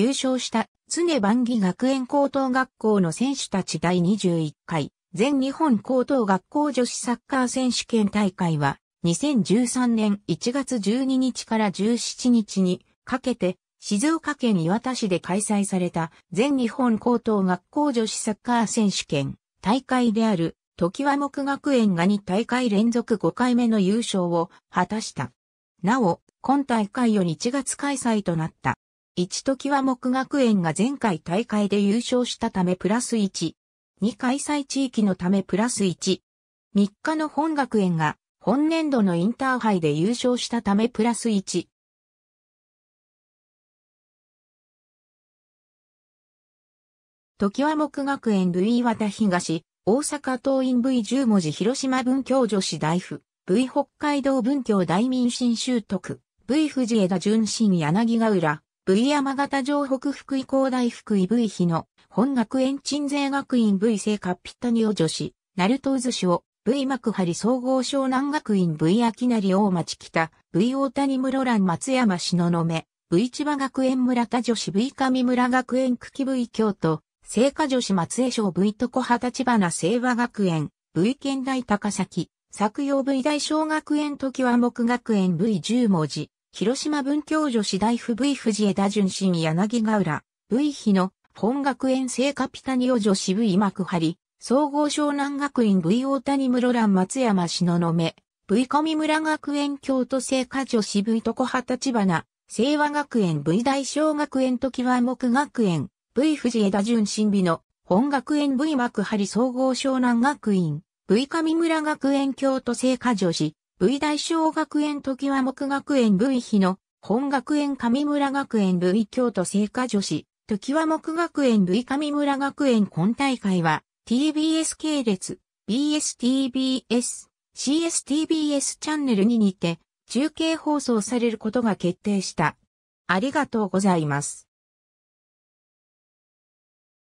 優勝した常番儀学園高等学校の選手たち第21回全日本高等学校女子サッカー選手権大会は2013年1月12日から17日にかけて静岡県磐田市で開催された全日本高等学校女子サッカー選手権大会である時は木学園が2大会連続5回目の優勝を果たした。なお、今大会を1月開催となった一時は木学園が前回大会で優勝したためプラス1。2開催地域のためプラス1。3日の本学園が本年度のインターハイで優勝したためプラス1。時は木学園部井和田東、大阪桐蔭 V10 文字広島文教女子大府、V 北海道文教大民進習徳、V 藤枝純真柳ヶ浦、V 山形城北福井高大福井 V 日の本学園鎮西学院 V 聖カピタニオ女子、ナルト渦潮、V 幕張総合湘南学院 V 秋成大町北、V 大谷室蘭松山篠の目、V 千葉学園村田女子 V 上村学園久喜 V 京都、聖火女子松江省 V 床畑立花聖和学園、V 県大高崎、作用 V 大小学園時は木学園 V 十文字。広島文教女子大夫 V 藤枝純新柳ヶ浦、V 日の本学園聖カピタニオ女子 V 幕張、総合湘南学院 V 大谷室蘭松山篠の目、V 上村学園京都聖火女子 V 床畑千花、清和学園 V 大小学園時は木学園、V 藤枝純真美の本学園 V 幕張総合湘南学院、V 上村学園京都聖火女子、V 大小学園時は木学園 V 日の本学園上村学園 V 京都聖火女子、時は木学園 V 上村学園今大会は TBS 系列、BSTBS、CSTBS チャンネルににて中継放送されることが決定した。ありがとうございます。